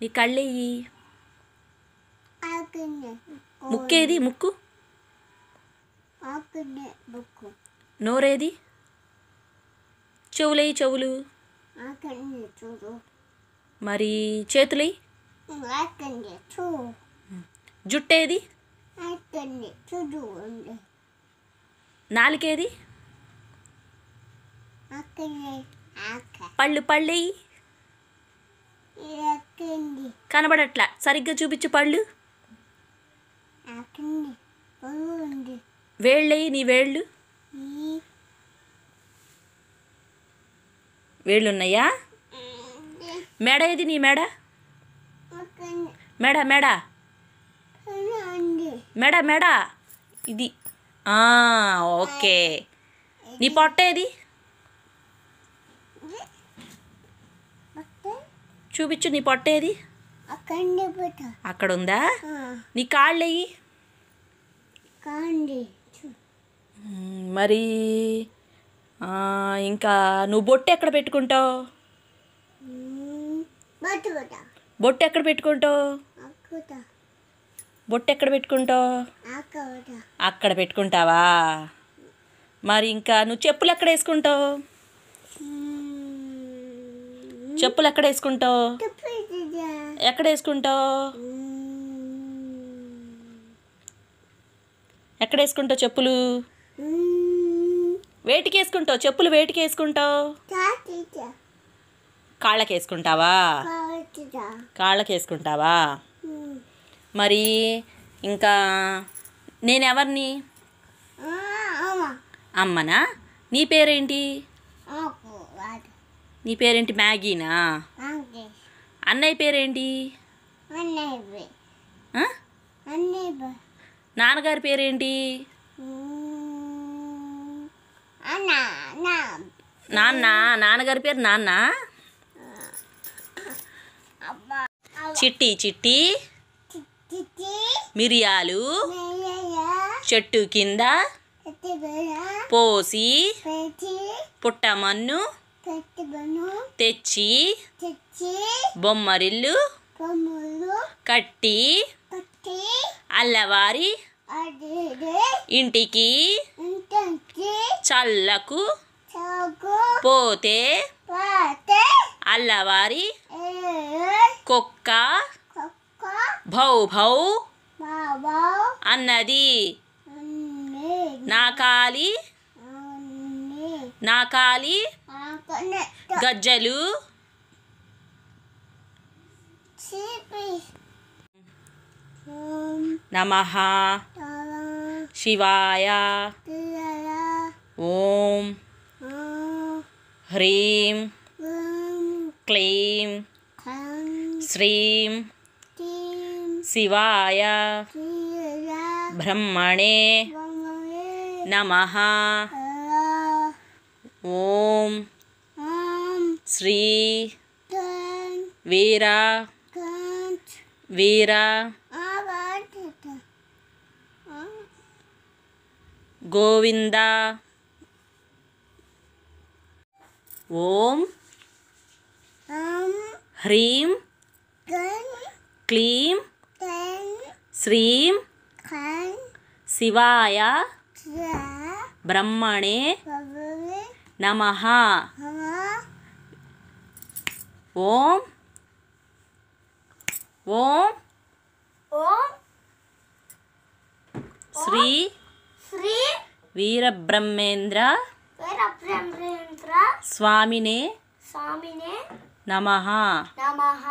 నీ కళ్ళెయ్యి ముక్కేది ముక్కు నోరేది చెవులేయి చెవులు మరి చేతులేయి జుట్టేది నాలుకేది పళ్ళు పళ్ళేయి కనబడట్లా సరిగ్గా చూపించు పళ్ళు వేళ్ళయి నీ వేళ్ళు వేళ్ళున్నాయా మెడ ఏది నీ మెడ మెడ మెడ మెడ మెడ ఇది ఓకే నీ పొట్ట ఏది చూపించు నీ పొట్ట ఏది అక్కడ ఉందా నీ కాళ్ళు మరి ఇంకా నువ్వు బొట్టు ఎక్కడ పెట్టుకుంటావు బొట్టు ఎక్కడ పెట్టుకుంటావు బొట్టు ఎక్కడ పెట్టుకుంటావు అక్కడ పెట్టుకుంటావా మరి ఇంకా నువ్వు చెప్పులు ఎక్కడ వేసుకుంటావు చెప్పులు ఎక్కడ వేసుకుంటావు ఎక్కడ వేసుకుంటావు ఎక్కడ వేసుకుంటావు చెప్పులు వేటికి వేసుకుంటావు చెప్పులు వేటికి వేసుకుంటావు కాళ్ళకి వేసుకుంటావా కాళ్ళకి వేసుకుంటావా మరి ఇంకా నేను ఎవరిని అమ్మనా నీ పేరేంటి నీ పేరేంటి మ్యాగీనా అన్నయ్య పేరేంటి నాన్నగారి పేరేంటి నాన్న నాన్నగారి పేరు నాన్న చిట్టి చిట్టి మిరియాలు చెట్టు కింద పోసి పుట్టమన్ను తెచ్చి బొమ్మరిల్లు కట్టి అల్లవారి ఇంటికి చల్లకు పోతే అల్లవారి కుక్క భౌ భౌ అన్నది నా కాలి నా కాలి नम शिवाय ओम ह्रीम क्लीम श्री शिवाय ब्रह्मणे नमः ओम ஸ்ரீ வீரா வீரா கோவிந்தா ஓம் ஹ்ரீம் க்ளீம் ஸ்ரீம் சிவாய பிரம்மணே நமஹா ఓం ఓం ఓం శ్రీ శ్రీ వీరబ్రహ్మేంద్ర వీరబ్రహ్మేంద్ర స్వామినే స్వామినే నమః నమః